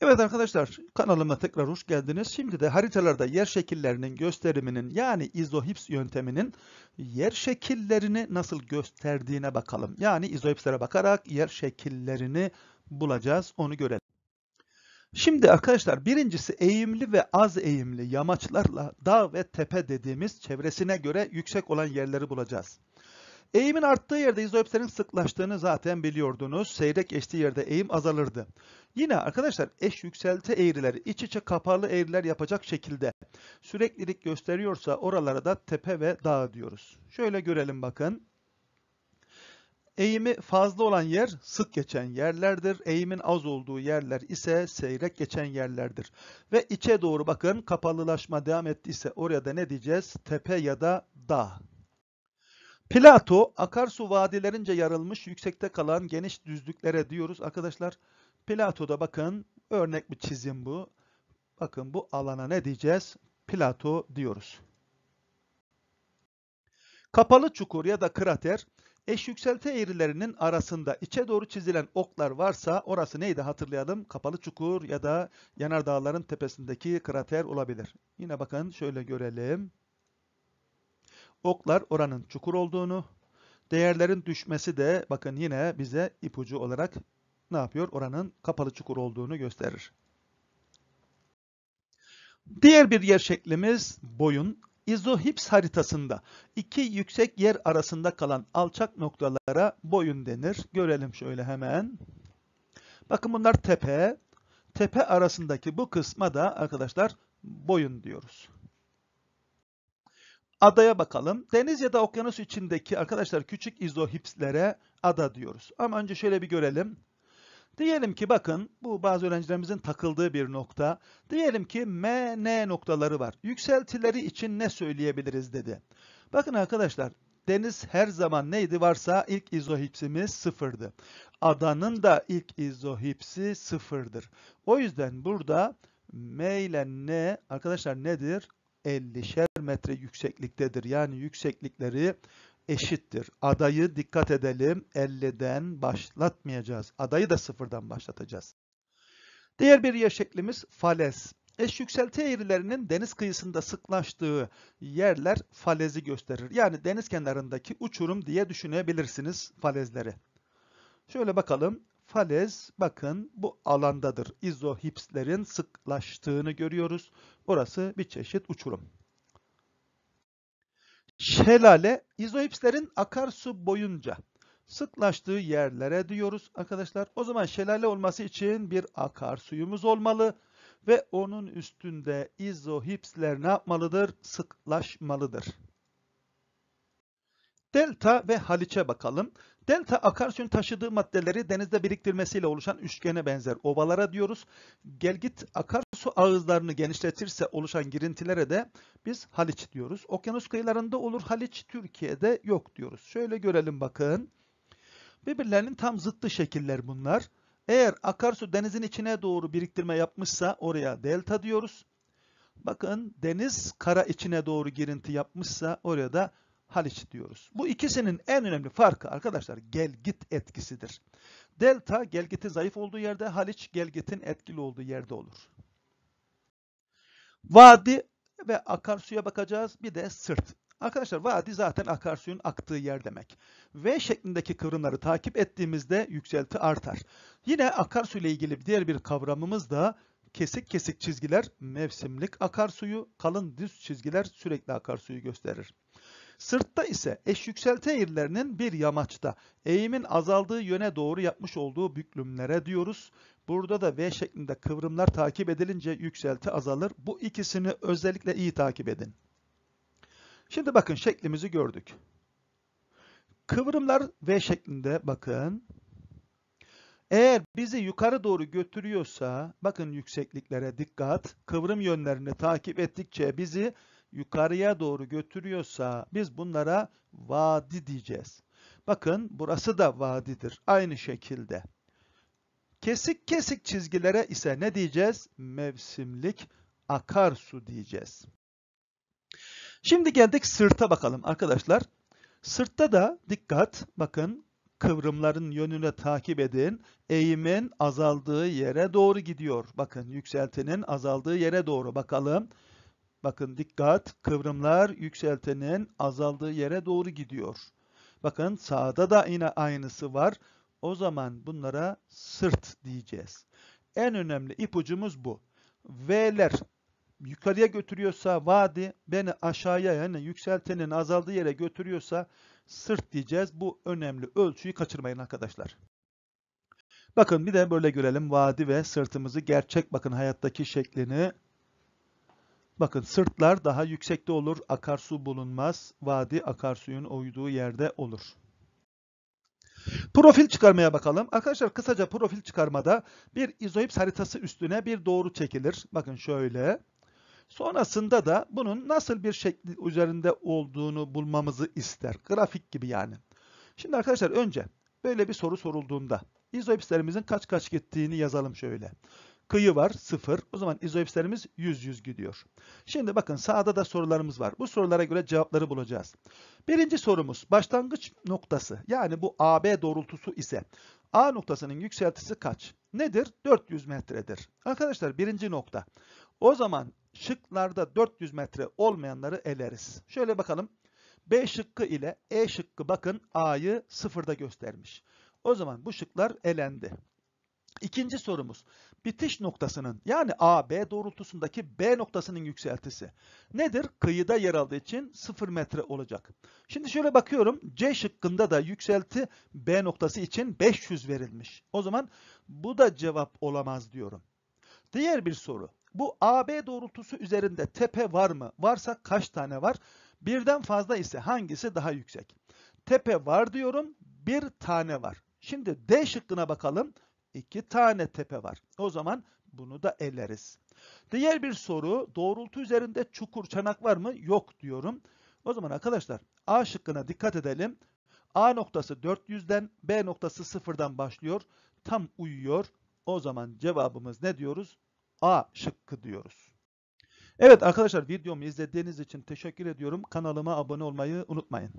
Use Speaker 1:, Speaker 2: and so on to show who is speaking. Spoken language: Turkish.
Speaker 1: Evet arkadaşlar kanalıma tekrar hoş geldiniz. Şimdi de haritalarda yer şekillerinin gösteriminin yani izohips yönteminin yer şekillerini nasıl gösterdiğine bakalım. Yani izohipslere bakarak yer şekillerini bulacağız onu görelim. Şimdi arkadaşlar birincisi eğimli ve az eğimli yamaçlarla dağ ve tepe dediğimiz çevresine göre yüksek olan yerleri bulacağız. Eğimin arttığı yerde izoepserin sıklaştığını zaten biliyordunuz. Seyrek geçtiği yerde eğim azalırdı. Yine arkadaşlar eş yükselti eğrileri iç içe kapalı eğriler yapacak şekilde süreklilik gösteriyorsa oralara da tepe ve dağ diyoruz. Şöyle görelim bakın. Eğimi fazla olan yer sık geçen yerlerdir. Eğimin az olduğu yerler ise seyrek geçen yerlerdir. Ve içe doğru bakın kapalılaşma devam ettiyse oraya da ne diyeceğiz? Tepe ya da dağ. Plato akarsu vadilerince yarılmış yüksekte kalan geniş düzlüklere diyoruz. Arkadaşlar Plato'da bakın örnek bir çizim bu. Bakın bu alana ne diyeceğiz? Plato diyoruz. Kapalı çukur ya da krater eş yükselti eğrilerinin arasında içe doğru çizilen oklar varsa orası neydi hatırlayalım. Kapalı çukur ya da yanardağların tepesindeki krater olabilir. Yine bakın şöyle görelim. Oklar oranın çukur olduğunu, değerlerin düşmesi de bakın yine bize ipucu olarak ne yapıyor? Oranın kapalı çukur olduğunu gösterir. Diğer bir yer şeklimiz boyun. İzohips haritasında iki yüksek yer arasında kalan alçak noktalara boyun denir. Görelim şöyle hemen. Bakın bunlar tepe. Tepe arasındaki bu kısma da arkadaşlar boyun diyoruz. Adaya bakalım. Deniz ya da okyanus içindeki arkadaşlar küçük izohipslere ada diyoruz. Ama önce şöyle bir görelim. Diyelim ki bakın bu bazı öğrencilerimizin takıldığı bir nokta. Diyelim ki M, N noktaları var. Yükseltileri için ne söyleyebiliriz dedi. Bakın arkadaşlar deniz her zaman neydi varsa ilk izohipsimiz sıfırdı. Adanın da ilk izohipsi sıfırdır. O yüzden burada M ile N arkadaşlar nedir? 50'şer metre yüksekliktedir. Yani yükseklikleri eşittir. Adayı dikkat edelim 50'den başlatmayacağız. Adayı da sıfırdan başlatacağız. Diğer bir yer şeklimiz falez. Eş yükselti eğrilerinin deniz kıyısında sıklaştığı yerler falezi gösterir. Yani deniz kenarındaki uçurum diye düşünebilirsiniz falezleri. Şöyle bakalım. Falez bakın bu alandadır. İzohipslerin sıklaştığını görüyoruz. Burası bir çeşit uçurum. Şelale izohipslerin akarsu boyunca sıklaştığı yerlere diyoruz arkadaşlar. O zaman şelale olması için bir akarsuyumuz olmalı ve onun üstünde izohipsler ne yapmalıdır? Sıklaşmalıdır. Delta ve Haliç'e bakalım. Delta akarsuyun taşıdığı maddeleri denizde biriktirmesiyle oluşan üçgene benzer ovalara diyoruz. Gelgit akarsu ağızlarını genişletirse oluşan girintilere de biz Haliç diyoruz. Okyanus kıyılarında olur Haliç Türkiye'de yok diyoruz. Şöyle görelim bakın. Birbirlerinin tam zıttı şekiller bunlar. Eğer akarsu denizin içine doğru biriktirme yapmışsa oraya delta diyoruz. Bakın deniz kara içine doğru girinti yapmışsa oraya da Haliç diyoruz. Bu ikisinin en önemli farkı arkadaşlar gelgit etkisidir. Delta gelgiti zayıf olduğu yerde, Haliç gelgitin etkili olduğu yerde olur. Vadi ve akarsuya bakacağız. Bir de sırt. Arkadaşlar vadi zaten akarsuyun aktığı yer demek. V şeklindeki kıvrımları takip ettiğimizde yükselti artar. Yine akarsu ile ilgili diğer bir kavramımız da kesik kesik çizgiler mevsimlik akarsuyu, kalın düz çizgiler sürekli akarsuyu gösterir. Sırtta ise eş yükselti eğrilerinin bir yamaçta eğimin azaldığı yöne doğru yapmış olduğu büklümlere diyoruz. Burada da V şeklinde kıvrımlar takip edilince yükselti azalır. Bu ikisini özellikle iyi takip edin. Şimdi bakın şeklimizi gördük. Kıvrımlar V şeklinde bakın. Eğer bizi yukarı doğru götürüyorsa bakın yüksekliklere dikkat. Kıvrım yönlerini takip ettikçe bizi yukarıya doğru götürüyorsa biz bunlara vadi diyeceğiz. Bakın burası da vadidir aynı şekilde. Kesik kesik çizgilere ise ne diyeceğiz? Mevsimlik akarsu diyeceğiz. Şimdi geldik sırta bakalım arkadaşlar. Sırtta da dikkat bakın kıvrımların yönüne takip edin. Eğimin azaldığı yere doğru gidiyor. Bakın yükseltinin azaldığı yere doğru bakalım. Bakalım. Bakın dikkat kıvrımlar yükseltenin azaldığı yere doğru gidiyor. Bakın sağda da yine aynısı var. O zaman bunlara sırt diyeceğiz. En önemli ipucumuz bu. V'ler yukarıya götürüyorsa vadi beni aşağıya yani yükseltenin azaldığı yere götürüyorsa sırt diyeceğiz. Bu önemli ölçüyü kaçırmayın arkadaşlar. Bakın bir de böyle görelim vadi ve sırtımızı gerçek bakın hayattaki şeklini Bakın sırtlar daha yüksekte olur, akarsu bulunmaz. Vadi akarsuyun oyduğu yerde olur. Profil çıkarmaya bakalım. Arkadaşlar kısaca profil çıkarmada bir izoips haritası üstüne bir doğru çekilir. Bakın şöyle. Sonrasında da bunun nasıl bir şekli üzerinde olduğunu bulmamızı ister. Grafik gibi yani. Şimdi arkadaşlar önce böyle bir soru sorulduğunda izoipslerimizin kaç kaç gittiğini yazalım şöyle. Kıyı var 0. O zaman izoipslerimiz 100 100 gidiyor. Şimdi bakın sağda da sorularımız var. Bu sorulara göre cevapları bulacağız. Birinci sorumuz başlangıç noktası yani bu AB doğrultusu ise A noktasının yükseltisi kaç? Nedir? 400 metredir. Arkadaşlar birinci nokta. O zaman şıklarda 400 metre olmayanları eleriz. Şöyle bakalım. B şıkkı ile E şıkkı bakın A'yı sıfırda göstermiş. O zaman bu şıklar elendi. İkinci sorumuz bitiş noktasının yani AB doğrultusundaki B noktasının yükseltisi nedir? Kıyıda yer aldığı için 0 metre olacak. Şimdi şöyle bakıyorum C şıkkında da yükselti B noktası için 500 verilmiş. O zaman bu da cevap olamaz diyorum. Diğer bir soru bu AB doğrultusu üzerinde tepe var mı? Varsa kaç tane var? Birden fazla ise hangisi daha yüksek? Tepe var diyorum bir tane var. Şimdi D şıkkına bakalım. İki tane tepe var. O zaman bunu da eleriz. Diğer bir soru doğrultu üzerinde çukur çanak var mı? Yok diyorum. O zaman arkadaşlar A şıkkına dikkat edelim. A noktası 400'den B noktası 0'dan başlıyor. Tam uyuyor. O zaman cevabımız ne diyoruz? A şıkkı diyoruz. Evet arkadaşlar videomu izlediğiniz için teşekkür ediyorum. Kanalıma abone olmayı unutmayın.